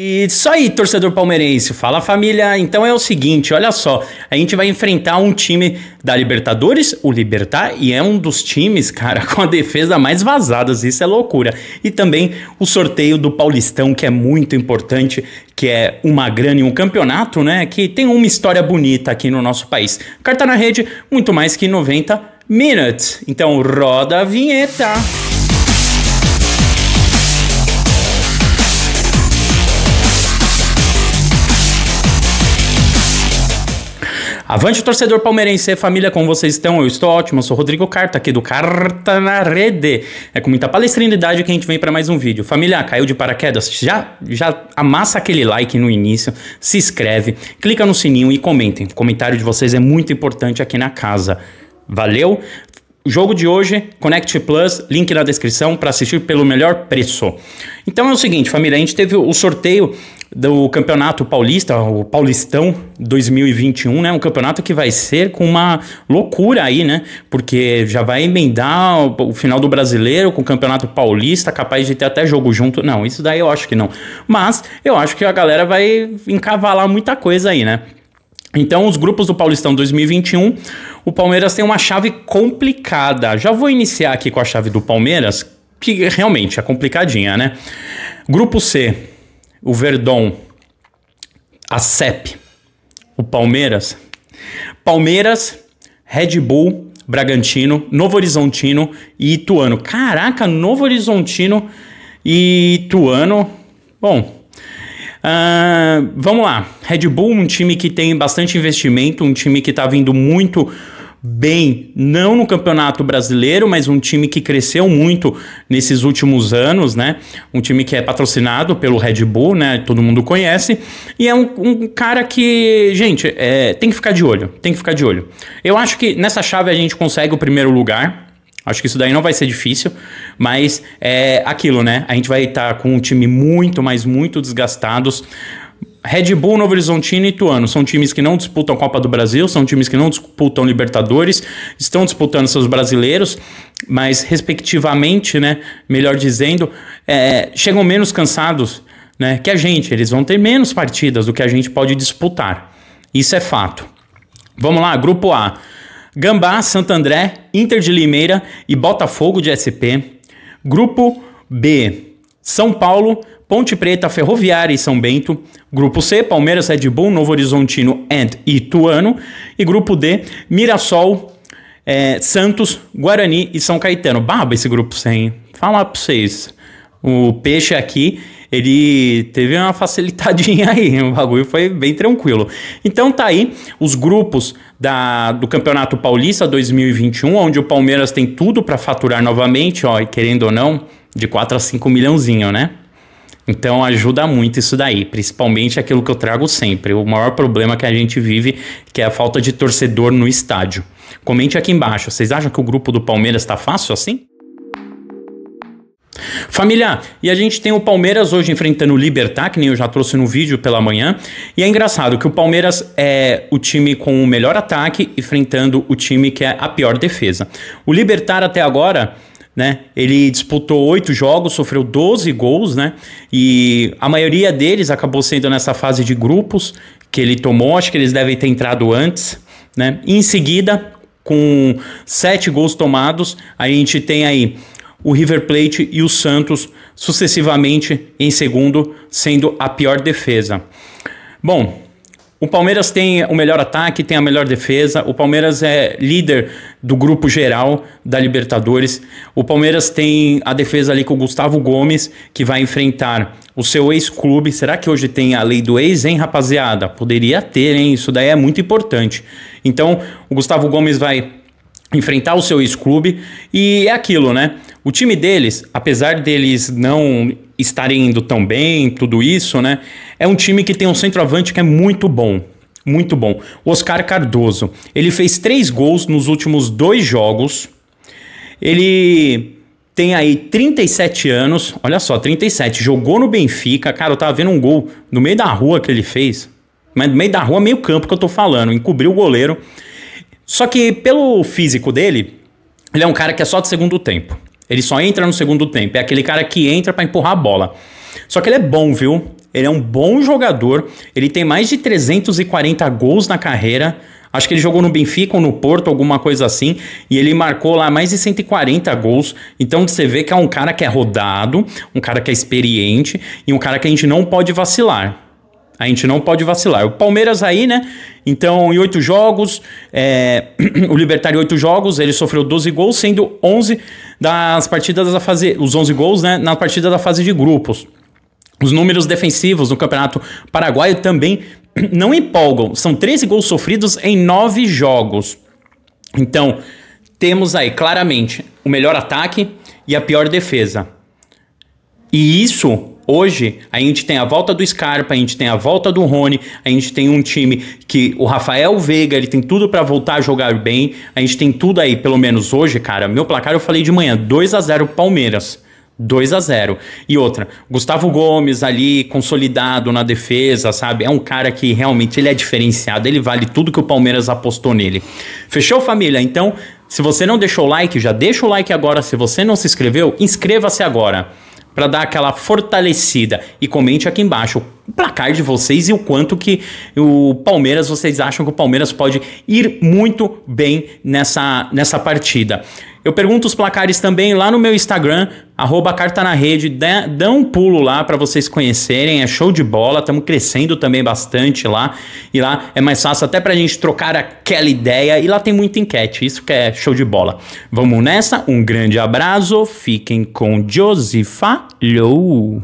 E só aí, torcedor palmeirense, fala família. Então é o seguinte, olha só, a gente vai enfrentar um time da Libertadores, o Libertar, e é um dos times, cara, com a defesa mais vazadas, isso é loucura. E também o sorteio do Paulistão, que é muito importante, que é uma grana e um campeonato, né, que tem uma história bonita aqui no nosso país. Carta na rede, muito mais que 90 minutes. Então roda a vinheta. Avante, torcedor palmeirense, é família, como vocês estão? Eu estou ótimo, eu sou Rodrigo Carta, aqui do Carta na Rede. É com muita palestrinidade que a gente vem para mais um vídeo. Família, caiu de paraquedas? Já, já amassa aquele like no início, se inscreve, clica no sininho e comentem. O comentário de vocês é muito importante aqui na casa. Valeu? jogo de hoje, Connect Plus, link na descrição para assistir pelo melhor preço. Então é o seguinte, família, a gente teve o sorteio do Campeonato Paulista, o Paulistão 2021, né? Um campeonato que vai ser com uma loucura aí, né? Porque já vai emendar o, o final do Brasileiro com o Campeonato Paulista, capaz de ter até jogo junto. Não, isso daí eu acho que não. Mas eu acho que a galera vai encavalar muita coisa aí, né? Então, os grupos do Paulistão 2021, o Palmeiras tem uma chave complicada. Já vou iniciar aqui com a chave do Palmeiras, que realmente é complicadinha, né? Grupo C, o Verdão, a CEP, o Palmeiras. Palmeiras, Red Bull, Bragantino, Novo Horizontino e Ituano. Caraca, Novo Horizontino e Ituano. Bom, uh, vamos lá. Red Bull, um time que tem bastante investimento, um time que está vindo muito bem, não no Campeonato Brasileiro, mas um time que cresceu muito nesses últimos anos, né? Um time que é patrocinado pelo Red Bull, né? Todo mundo conhece. E é um, um cara que, gente, é, tem que ficar de olho, tem que ficar de olho. Eu acho que nessa chave a gente consegue o primeiro lugar. Acho que isso daí não vai ser difícil, mas é aquilo, né? A gente vai estar tá com um time muito, mas muito desgastados. Red Bull, Novo Horizontino e Ituano são times que não disputam Copa do Brasil, são times que não disputam Libertadores, estão disputando seus brasileiros, mas respectivamente, né, melhor dizendo, é, chegam menos cansados né, que a gente. Eles vão ter menos partidas do que a gente pode disputar. Isso é fato. Vamos lá, Grupo A. Gambá, Santo André, Inter de Limeira e Botafogo de SP. Grupo B. São Paulo, Ponte Preta, Ferroviária e São Bento. Grupo C, Palmeiras, Red Bull, Novo Horizontino and Ituano. E grupo D, Mirassol, é, Santos, Guarani e São Caetano. Baba esse grupo hein? Falar pra vocês. O peixe aqui, ele teve uma facilitadinha aí. O bagulho foi bem tranquilo. Então tá aí os grupos da, do Campeonato Paulista 2021, onde o Palmeiras tem tudo para faturar novamente, ó, e querendo ou não, de 4 a 5 milhãozinho, né? Então ajuda muito isso daí, principalmente aquilo que eu trago sempre. O maior problema que a gente vive que é a falta de torcedor no estádio. Comente aqui embaixo, vocês acham que o grupo do Palmeiras está fácil assim? Família, e a gente tem o Palmeiras hoje enfrentando o Libertar, que nem eu já trouxe no vídeo pela manhã. E é engraçado que o Palmeiras é o time com o melhor ataque, enfrentando o time que é a pior defesa. O Libertar até agora né? Ele disputou oito jogos, sofreu 12 gols, né? E a maioria deles acabou sendo nessa fase de grupos que ele tomou, acho que eles devem ter entrado antes, né? E em seguida, com sete gols tomados, a gente tem aí o River Plate e o Santos sucessivamente em segundo, sendo a pior defesa. Bom, o Palmeiras tem o melhor ataque, tem a melhor defesa. O Palmeiras é líder do grupo geral da Libertadores. O Palmeiras tem a defesa ali com o Gustavo Gomes, que vai enfrentar o seu ex-clube. Será que hoje tem a lei do ex, hein, rapaziada? Poderia ter, hein? Isso daí é muito importante. Então, o Gustavo Gomes vai enfrentar o seu ex-clube e é aquilo, né? O time deles, apesar deles não estarem indo tão bem, tudo isso, né? É um time que tem um centroavante que é muito bom. Muito bom. Oscar Cardoso. Ele fez três gols nos últimos dois jogos. Ele tem aí 37 anos, olha só, 37, jogou no Benfica, cara, eu tava vendo um gol no meio da rua que ele fez, mas no meio da rua, meio campo que eu tô falando, encobriu o goleiro. Só que pelo físico dele, ele é um cara que é só de segundo tempo. Ele só entra no segundo tempo. É aquele cara que entra para empurrar a bola. Só que ele é bom, viu? Ele é um bom jogador. Ele tem mais de 340 gols na carreira. Acho que ele jogou no Benfica ou no Porto, alguma coisa assim, e ele marcou lá mais de 140 gols. Então você vê que é um cara que é rodado, um cara que é experiente e um cara que a gente não pode vacilar. A gente não pode vacilar. O Palmeiras aí, né? Então, em oito jogos, é, o Libertar em oito jogos, ele sofreu 12 gols, sendo 11 das partidas da fase. Os 11 gols, né? Na partida da fase de grupos. Os números defensivos no Campeonato Paraguaio também não empolgam. São 13 gols sofridos em nove jogos. Então, temos aí claramente o melhor ataque e a pior defesa. E isso Hoje, a gente tem a volta do Scarpa, a gente tem a volta do Rony, a gente tem um time que o Rafael Veiga, ele tem tudo para voltar a jogar bem. A gente tem tudo aí, pelo menos hoje, cara. Meu placar eu falei de manhã, 2 a 0 Palmeiras. 2 a 0 E outra, Gustavo Gomes ali, consolidado na defesa, sabe? É um cara que realmente ele é diferenciado, ele vale tudo que o Palmeiras apostou nele. Fechou, família? Então, se você não deixou o like, já deixa o like agora. Se você não se inscreveu, inscreva-se agora para dar aquela fortalecida. E comente aqui embaixo o placar de vocês e o quanto que o Palmeiras, vocês acham que o Palmeiras pode ir muito bem nessa, nessa partida. Eu pergunto os placares também lá no meu Instagram, arroba carta na rede, dá, um pulo lá para vocês conhecerem, é show de bola, estamos crescendo também bastante lá, e lá é mais fácil até pra gente trocar aquela ideia, e lá tem muita enquete, isso que é show de bola. Vamos nessa, um grande abraço, fiquem com Josi, e falou!